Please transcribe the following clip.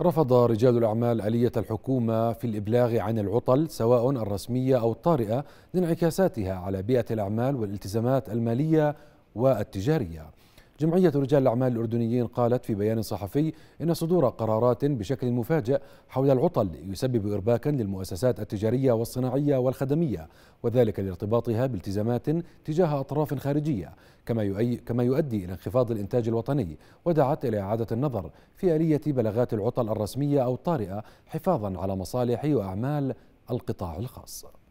رفض رجال الأعمال آلية الحكومة في الإبلاغ عن العطل سواء الرسمية أو الطارئة لانعكاساتها على بيئة الأعمال والالتزامات المالية والتجارية جمعية رجال الأعمال الأردنيين قالت في بيان صحفي إن صدور قرارات بشكل مفاجئ حول العطل يسبب إرباكا للمؤسسات التجارية والصناعية والخدمية وذلك لارتباطها بالتزامات تجاه أطراف خارجية كما كما يؤدي إلى انخفاض الإنتاج الوطني ودعت إلى إعادة النظر في آلية بلاغات العطل الرسمية أو الطارئة حفاظا على مصالح وأعمال القطاع الخاص